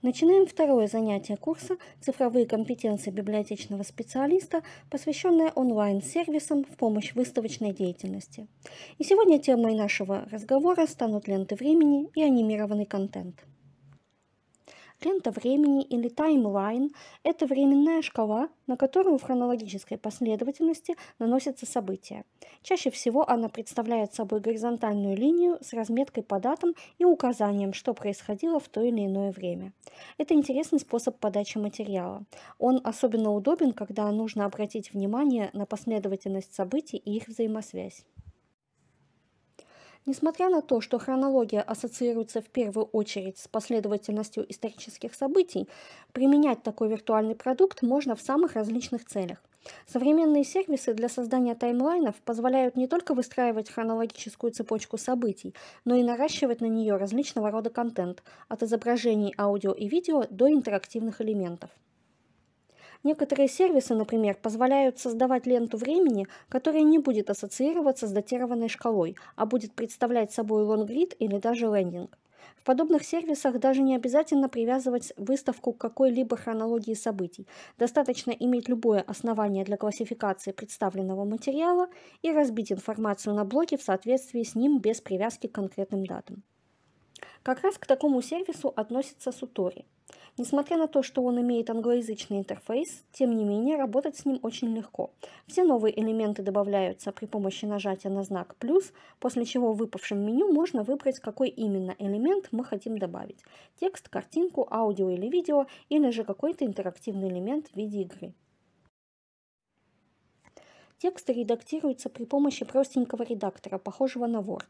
Начинаем второе занятие курса «Цифровые компетенции библиотечного специалиста», посвященное онлайн-сервисам в помощь выставочной деятельности. И сегодня темой нашего разговора станут ленты времени и анимированный контент. Лента времени или таймлайн – это временная шкала, на которую в хронологической последовательности наносятся события. Чаще всего она представляет собой горизонтальную линию с разметкой по датам и указанием, что происходило в то или иное время. Это интересный способ подачи материала. Он особенно удобен, когда нужно обратить внимание на последовательность событий и их взаимосвязь. Несмотря на то, что хронология ассоциируется в первую очередь с последовательностью исторических событий, применять такой виртуальный продукт можно в самых различных целях. Современные сервисы для создания таймлайнов позволяют не только выстраивать хронологическую цепочку событий, но и наращивать на нее различного рода контент, от изображений, аудио и видео до интерактивных элементов. Некоторые сервисы, например, позволяют создавать ленту времени, которая не будет ассоциироваться с датированной шкалой, а будет представлять собой лонгрид или даже лендинг. В подобных сервисах даже не обязательно привязывать выставку к какой-либо хронологии событий. Достаточно иметь любое основание для классификации представленного материала и разбить информацию на блоки в соответствии с ним без привязки к конкретным датам. Как раз к такому сервису относится Сутори. Несмотря на то, что он имеет англоязычный интерфейс, тем не менее работать с ним очень легко. Все новые элементы добавляются при помощи нажатия на знак «плюс», после чего в выпавшем меню можно выбрать, какой именно элемент мы хотим добавить – текст, картинку, аудио или видео, или же какой-то интерактивный элемент в виде игры. Текст редактируется при помощи простенького редактора, похожего на Word.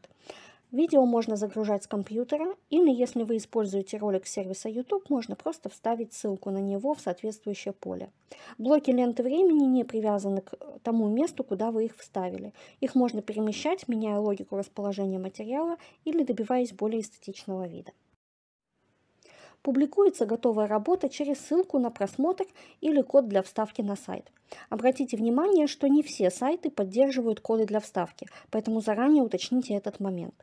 Видео можно загружать с компьютера, или если вы используете ролик сервиса YouTube, можно просто вставить ссылку на него в соответствующее поле. Блоки ленты времени не привязаны к тому месту, куда вы их вставили. Их можно перемещать, меняя логику расположения материала или добиваясь более эстетичного вида. Публикуется готовая работа через ссылку на просмотр или код для вставки на сайт. Обратите внимание, что не все сайты поддерживают коды для вставки, поэтому заранее уточните этот момент.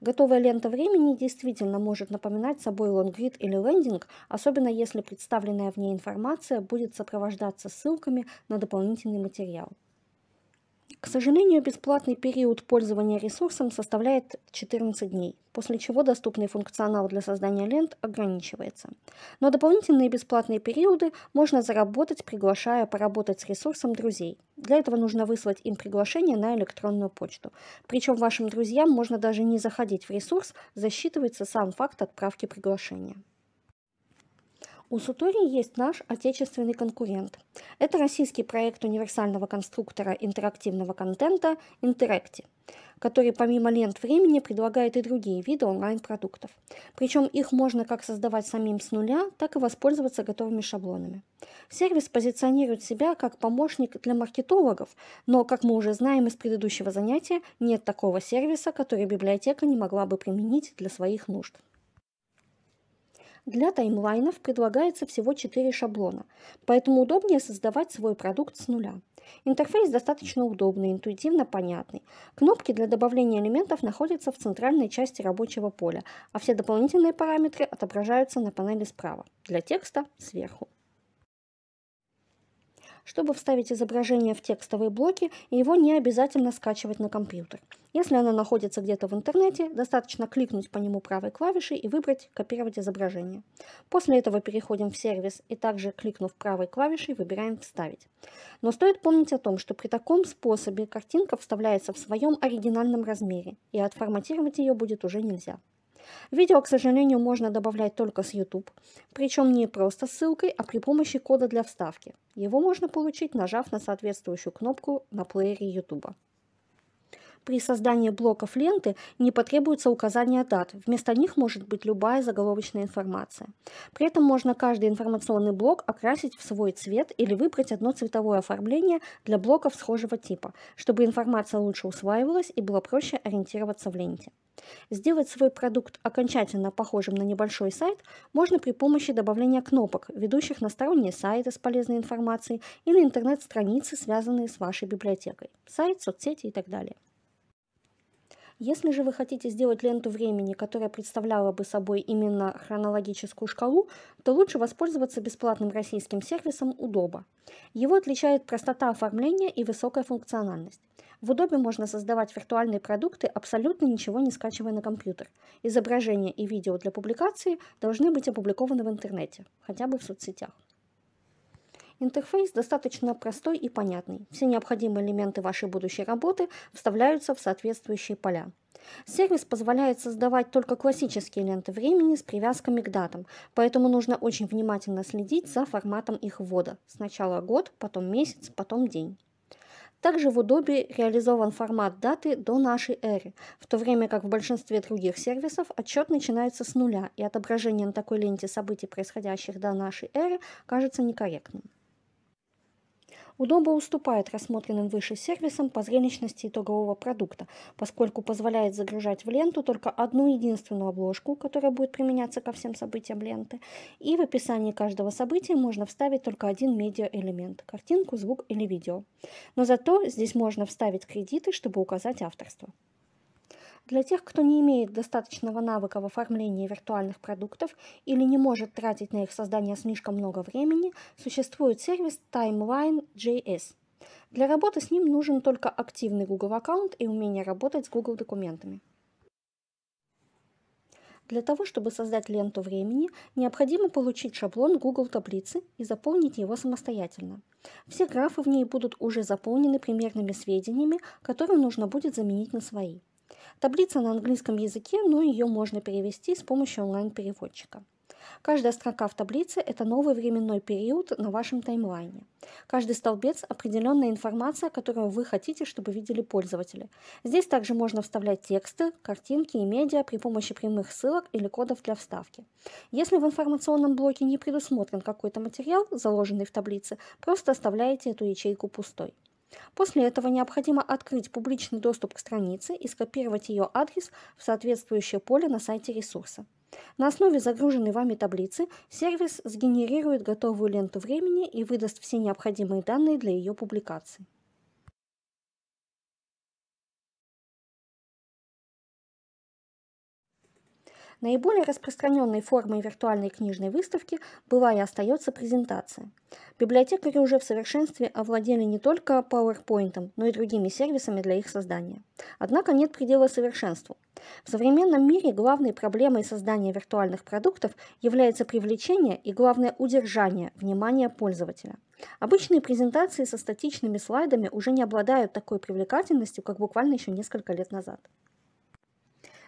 Готовая лента времени действительно может напоминать собой лонгрид или лендинг, особенно если представленная в ней информация будет сопровождаться ссылками на дополнительный материал. К сожалению, бесплатный период пользования ресурсом составляет 14 дней, после чего доступный функционал для создания лент ограничивается. Но дополнительные бесплатные периоды можно заработать, приглашая поработать с ресурсом друзей. Для этого нужно выслать им приглашение на электронную почту. Причем вашим друзьям можно даже не заходить в ресурс, засчитывается сам факт отправки приглашения. У Сутори есть наш отечественный конкурент. Это российский проект универсального конструктора интерактивного контента «Интеракти», который помимо лент времени предлагает и другие виды онлайн-продуктов. Причем их можно как создавать самим с нуля, так и воспользоваться готовыми шаблонами. Сервис позиционирует себя как помощник для маркетологов, но, как мы уже знаем из предыдущего занятия, нет такого сервиса, который библиотека не могла бы применить для своих нужд. Для таймлайнов предлагается всего 4 шаблона, поэтому удобнее создавать свой продукт с нуля. Интерфейс достаточно удобный, интуитивно понятный. Кнопки для добавления элементов находятся в центральной части рабочего поля, а все дополнительные параметры отображаются на панели справа, для текста – сверху. Чтобы вставить изображение в текстовые блоки, его не обязательно скачивать на компьютер. Если оно находится где-то в интернете, достаточно кликнуть по нему правой клавишей и выбрать «Копировать изображение». После этого переходим в сервис и также, кликнув правой клавишей, выбираем «Вставить». Но стоит помнить о том, что при таком способе картинка вставляется в своем оригинальном размере, и отформатировать ее будет уже нельзя. Видео, к сожалению, можно добавлять только с YouTube, причем не просто ссылкой, а при помощи кода для вставки. Его можно получить, нажав на соответствующую кнопку на плеере YouTube. При создании блоков ленты не потребуется указание дат, вместо них может быть любая заголовочная информация. При этом можно каждый информационный блок окрасить в свой цвет или выбрать одно цветовое оформление для блоков схожего типа, чтобы информация лучше усваивалась и было проще ориентироваться в ленте. Сделать свой продукт окончательно похожим на небольшой сайт можно при помощи добавления кнопок, ведущих на сторонние сайты с полезной информацией и на интернет-страницы, связанные с вашей библиотекой, сайт, соцсети и так далее. Если же вы хотите сделать ленту времени, которая представляла бы собой именно хронологическую шкалу, то лучше воспользоваться бесплатным российским сервисом Удоба. Его отличает простота оформления и высокая функциональность. В Удобе можно создавать виртуальные продукты, абсолютно ничего не скачивая на компьютер. Изображения и видео для публикации должны быть опубликованы в интернете, хотя бы в соцсетях. Интерфейс достаточно простой и понятный. Все необходимые элементы вашей будущей работы вставляются в соответствующие поля. Сервис позволяет создавать только классические ленты времени с привязками к датам, поэтому нужно очень внимательно следить за форматом их ввода. Сначала год, потом месяц, потом день. Также в Adobe реализован формат даты до нашей эры, в то время как в большинстве других сервисов отчет начинается с нуля, и отображение на такой ленте событий, происходящих до нашей эры, кажется некорректным. Удобо уступает рассмотренным выше сервисам по зрелищности итогового продукта, поскольку позволяет загружать в ленту только одну единственную обложку, которая будет применяться ко всем событиям ленты, и в описании каждого события можно вставить только один медиа-элемент – картинку, звук или видео. Но зато здесь можно вставить кредиты, чтобы указать авторство. Для тех, кто не имеет достаточного навыка в оформлении виртуальных продуктов или не может тратить на их создание слишком много времени, существует сервис Timeline.js. Для работы с ним нужен только активный Google аккаунт и умение работать с Google документами. Для того, чтобы создать ленту времени, необходимо получить шаблон Google таблицы и заполнить его самостоятельно. Все графы в ней будут уже заполнены примерными сведениями, которые нужно будет заменить на свои. Таблица на английском языке, но ее можно перевести с помощью онлайн-переводчика. Каждая строка в таблице – это новый временной период на вашем таймлайне. Каждый столбец – определенная информация, которую вы хотите, чтобы видели пользователи. Здесь также можно вставлять тексты, картинки и медиа при помощи прямых ссылок или кодов для вставки. Если в информационном блоке не предусмотрен какой-то материал, заложенный в таблице, просто оставляете эту ячейку пустой. После этого необходимо открыть публичный доступ к странице и скопировать ее адрес в соответствующее поле на сайте ресурса. На основе загруженной вами таблицы сервис сгенерирует готовую ленту времени и выдаст все необходимые данные для ее публикации. Наиболее распространенной формой виртуальной книжной выставки была и остается презентация. Библиотекари уже в совершенстве овладели не только PowerPoint, но и другими сервисами для их создания. Однако нет предела совершенству. В современном мире главной проблемой создания виртуальных продуктов является привлечение и, главное, удержание внимания пользователя. Обычные презентации со статичными слайдами уже не обладают такой привлекательностью, как буквально еще несколько лет назад.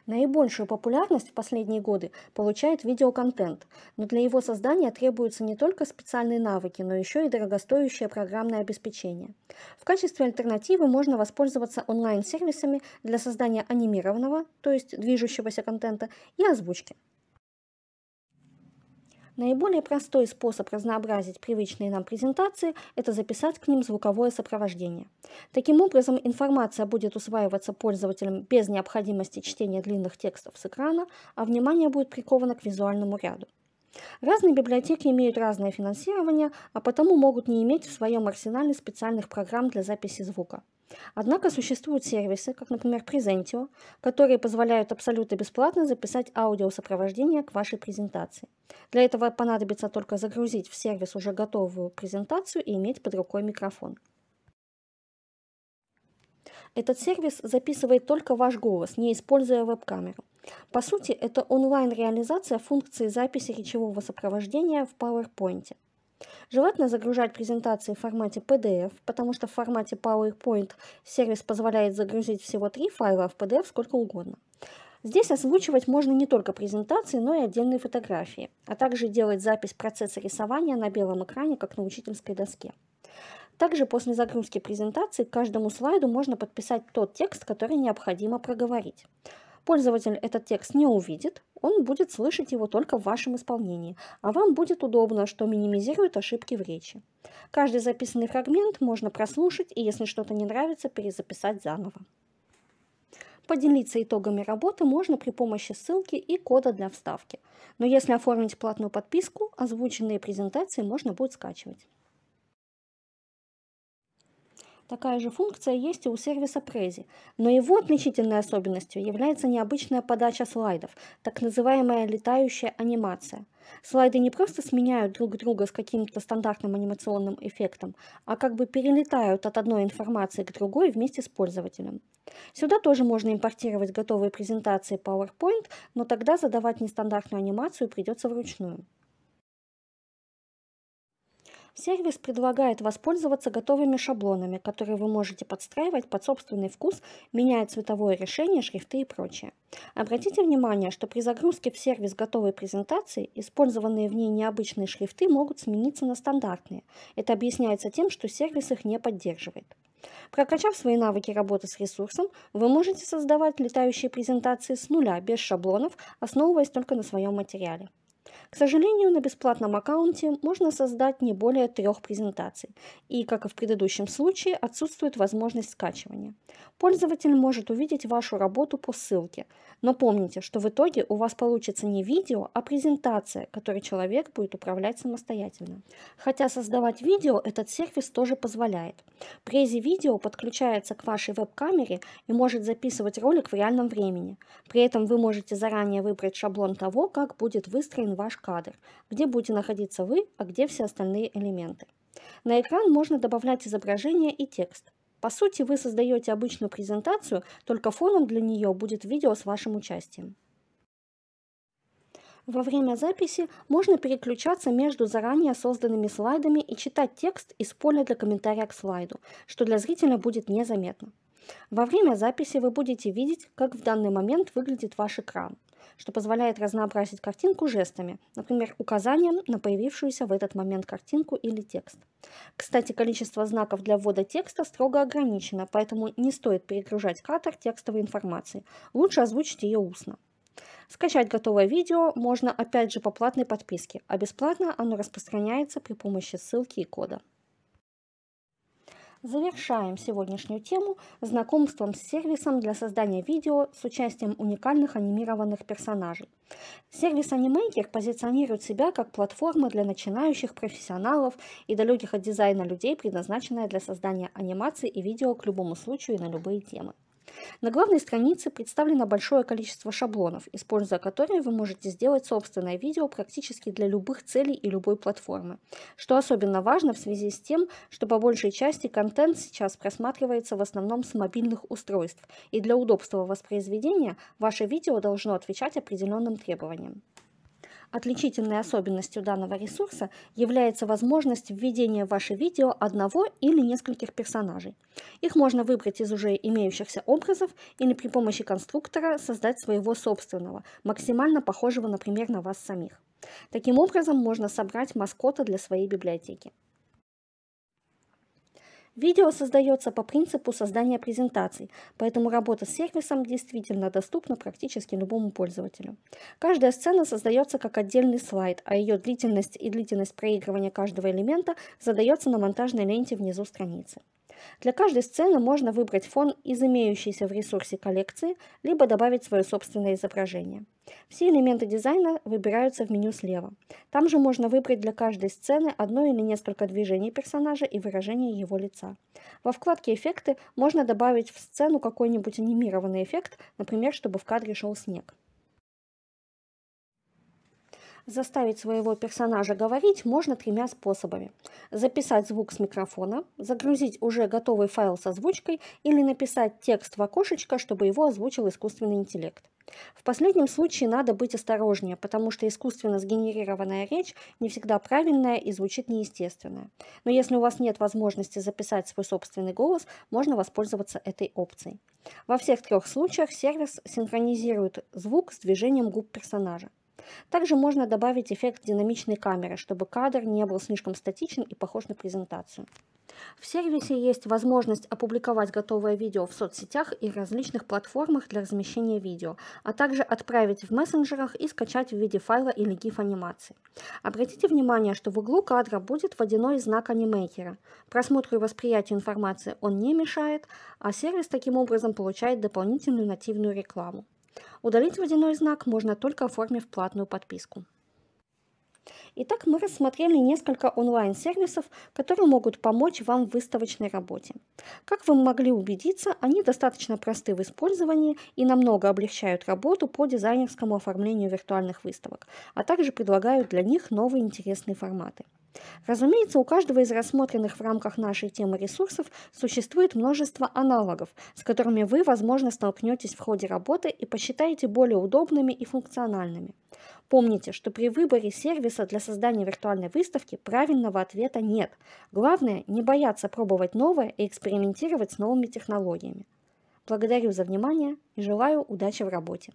Наибольшую популярность в последние годы получает видеоконтент, но для его создания требуются не только специальные навыки, но еще и дорогостоящее программное обеспечение. В качестве альтернативы можно воспользоваться онлайн-сервисами для создания анимированного, то есть движущегося контента, и озвучки. Наиболее простой способ разнообразить привычные нам презентации – это записать к ним звуковое сопровождение. Таким образом, информация будет усваиваться пользователям без необходимости чтения длинных текстов с экрана, а внимание будет приковано к визуальному ряду. Разные библиотеки имеют разное финансирование, а потому могут не иметь в своем арсенале специальных программ для записи звука. Однако существуют сервисы, как, например, Presentio, которые позволяют абсолютно бесплатно записать аудиосопровождение к вашей презентации. Для этого понадобится только загрузить в сервис уже готовую презентацию и иметь под рукой микрофон. Этот сервис записывает только ваш голос, не используя веб-камеру. По сути, это онлайн-реализация функции записи речевого сопровождения в PowerPoint – Желательно загружать презентации в формате PDF, потому что в формате PowerPoint сервис позволяет загрузить всего три файла, в PDF сколько угодно. Здесь озвучивать можно не только презентации, но и отдельные фотографии, а также делать запись процесса рисования на белом экране, как на учительской доске. Также после загрузки презентации к каждому слайду можно подписать тот текст, который необходимо проговорить. Пользователь этот текст не увидит, он будет слышать его только в вашем исполнении, а вам будет удобно, что минимизирует ошибки в речи. Каждый записанный фрагмент можно прослушать и, если что-то не нравится, перезаписать заново. Поделиться итогами работы можно при помощи ссылки и кода для вставки. Но если оформить платную подписку, озвученные презентации можно будет скачивать. Такая же функция есть и у сервиса Prezi, но его отличительной особенностью является необычная подача слайдов, так называемая летающая анимация. Слайды не просто сменяют друг друга с каким-то стандартным анимационным эффектом, а как бы перелетают от одной информации к другой вместе с пользователем. Сюда тоже можно импортировать готовые презентации PowerPoint, но тогда задавать нестандартную анимацию придется вручную. Сервис предлагает воспользоваться готовыми шаблонами, которые вы можете подстраивать под собственный вкус, меняя цветовое решение, шрифты и прочее. Обратите внимание, что при загрузке в сервис готовой презентации использованные в ней необычные шрифты могут смениться на стандартные. Это объясняется тем, что сервис их не поддерживает. Прокачав свои навыки работы с ресурсом, вы можете создавать летающие презентации с нуля, без шаблонов, основываясь только на своем материале. К сожалению, на бесплатном аккаунте можно создать не более трех презентаций, и, как и в предыдущем случае, отсутствует возможность скачивания. Пользователь может увидеть вашу работу по ссылке, но помните, что в итоге у вас получится не видео, а презентация, которой человек будет управлять самостоятельно. Хотя создавать видео этот сервис тоже позволяет. Prezi видео подключается к вашей веб-камере и может записывать ролик в реальном времени. При этом вы можете заранее выбрать шаблон того, как будет выстроен ваш кадр, где будете находиться вы, а где все остальные элементы. На экран можно добавлять изображение и текст. По сути, вы создаете обычную презентацию, только фоном для нее будет видео с вашим участием. Во время записи можно переключаться между заранее созданными слайдами и читать текст из поля для комментария к слайду, что для зрителя будет незаметно. Во время записи вы будете видеть, как в данный момент выглядит ваш экран что позволяет разнообразить картинку жестами, например, указанием на появившуюся в этот момент картинку или текст. Кстати, количество знаков для ввода текста строго ограничено, поэтому не стоит перегружать кратер текстовой информации. Лучше озвучить ее устно. Скачать готовое видео можно опять же по платной подписке, а бесплатно оно распространяется при помощи ссылки и кода. Завершаем сегодняшнюю тему знакомством с сервисом для создания видео с участием уникальных анимированных персонажей. Сервис Animaker позиционирует себя как платформа для начинающих профессионалов и далеких от дизайна людей, предназначенная для создания анимации и видео к любому случаю и на любые темы. На главной странице представлено большое количество шаблонов, используя которые вы можете сделать собственное видео практически для любых целей и любой платформы. Что особенно важно в связи с тем, что по большей части контент сейчас просматривается в основном с мобильных устройств, и для удобства воспроизведения ваше видео должно отвечать определенным требованиям. Отличительной особенностью данного ресурса является возможность введения в ваше видео одного или нескольких персонажей. Их можно выбрать из уже имеющихся образов или при помощи конструктора создать своего собственного, максимально похожего, например, на вас самих. Таким образом можно собрать маскота для своей библиотеки. Видео создается по принципу создания презентаций, поэтому работа с сервисом действительно доступна практически любому пользователю. Каждая сцена создается как отдельный слайд, а ее длительность и длительность проигрывания каждого элемента задается на монтажной ленте внизу страницы. Для каждой сцены можно выбрать фон из имеющейся в ресурсе коллекции, либо добавить свое собственное изображение. Все элементы дизайна выбираются в меню слева. Там же можно выбрать для каждой сцены одно или несколько движений персонажа и выражение его лица. Во вкладке «Эффекты» можно добавить в сцену какой-нибудь анимированный эффект, например, чтобы в кадре шел снег. Заставить своего персонажа говорить можно тремя способами. Записать звук с микрофона, загрузить уже готовый файл с озвучкой или написать текст в окошечко, чтобы его озвучил искусственный интеллект. В последнем случае надо быть осторожнее, потому что искусственно сгенерированная речь не всегда правильная и звучит неестественно. Но если у вас нет возможности записать свой собственный голос, можно воспользоваться этой опцией. Во всех трех случаях сервис синхронизирует звук с движением губ персонажа. Также можно добавить эффект динамичной камеры, чтобы кадр не был слишком статичен и похож на презентацию. В сервисе есть возможность опубликовать готовое видео в соцсетях и различных платформах для размещения видео, а также отправить в мессенджерах и скачать в виде файла или GIF анимации. Обратите внимание, что в углу кадра будет водяной знак анимейкера. Просмотру и восприятию информации он не мешает, а сервис таким образом получает дополнительную нативную рекламу. Удалить водяной знак можно только оформив платную подписку. Итак, мы рассмотрели несколько онлайн-сервисов, которые могут помочь вам в выставочной работе. Как вы могли убедиться, они достаточно просты в использовании и намного облегчают работу по дизайнерскому оформлению виртуальных выставок, а также предлагают для них новые интересные форматы. Разумеется, у каждого из рассмотренных в рамках нашей темы ресурсов существует множество аналогов, с которыми вы, возможно, столкнетесь в ходе работы и посчитаете более удобными и функциональными. Помните, что при выборе сервиса для создания виртуальной выставки правильного ответа нет. Главное – не бояться пробовать новое и экспериментировать с новыми технологиями. Благодарю за внимание и желаю удачи в работе.